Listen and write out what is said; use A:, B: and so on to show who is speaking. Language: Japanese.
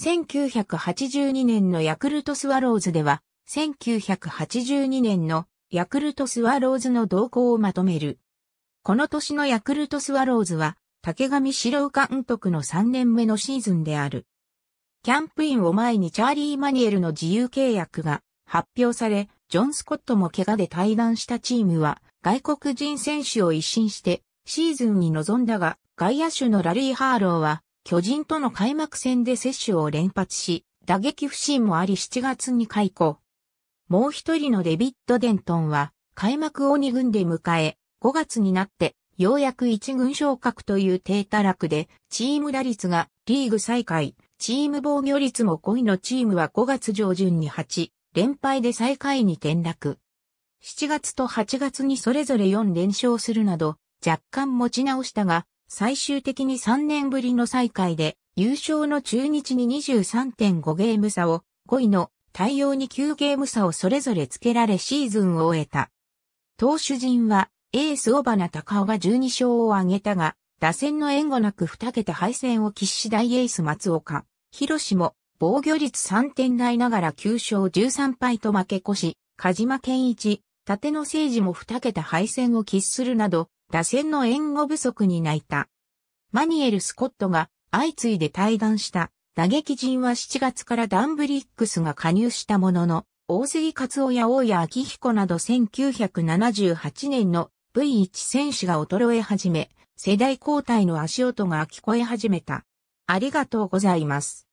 A: 1982年のヤクルトスワローズでは、1982
B: 年のヤクルトスワローズの動向をまとめる。この年のヤクルトスワローズは、竹上白郎監督の3年目のシーズンである。キャンプインを前にチャーリー・マニエルの自由契約が発表され、ジョン・スコットも怪我で退団したチームは、外国人選手を一新して、シーズンに臨んだが、外野手のラリー・ハーローは、巨人との開幕戦で接種を連発し、打撃不振もあり7月に解雇。もう一人のデビッド・デントンは、開幕を2軍で迎え、5月になって、ようやく1軍昇格という低たらくで、チーム打率がリーグ最下位、チーム防御率も5位のチームは5月上旬に8、連敗で最下位に転落。7月と8月にそれぞれ4連勝するなど、若干持ち直したが、最終的に3年ぶりの再開で、優勝の中日に23.5ゲーム差を、5位の対応に9ゲーム差をそれぞれつけられシーズンを終えた。投手陣は、エース小花高尾が12勝を挙げたが、打線の援護なく2桁敗戦を喫し大エース松岡、広志も防御率3点台ながら9勝13敗と負け越し、鹿島健一、立野誠二も2桁敗戦を喫するなど、打線の援護不足に泣いた。マニエル・スコットが相次いで退団した打撃陣は7月からダンブリックスが加入したものの、大杉勝夫や大谷明彦など1978年の V1 選手が衰え始め、
A: 世代交代の足音が聞こえ始めた。ありがとうございます。